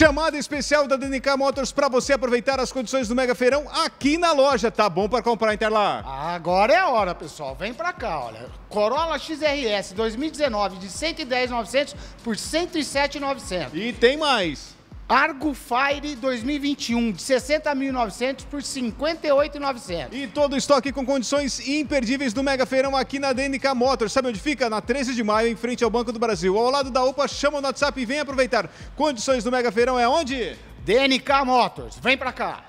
Chamada especial da DNK Motors para você aproveitar as condições do Mega Feirão aqui na loja. Tá bom para comprar Interlar? Agora é a hora, pessoal. Vem para cá, olha. Corolla XRS 2019 de 110.900 por 107.900. E tem mais. Argo Fire 2021 de 60.900 por 58.900. E todo estoque com condições imperdíveis do Mega Feirão aqui na DNK Motors. Sabe onde fica? Na 13 de maio, em frente ao Banco do Brasil. Ao lado da UPA, chama o WhatsApp e vem aproveitar. Condições do Mega Feirão é onde? DNK Motors. Vem pra cá.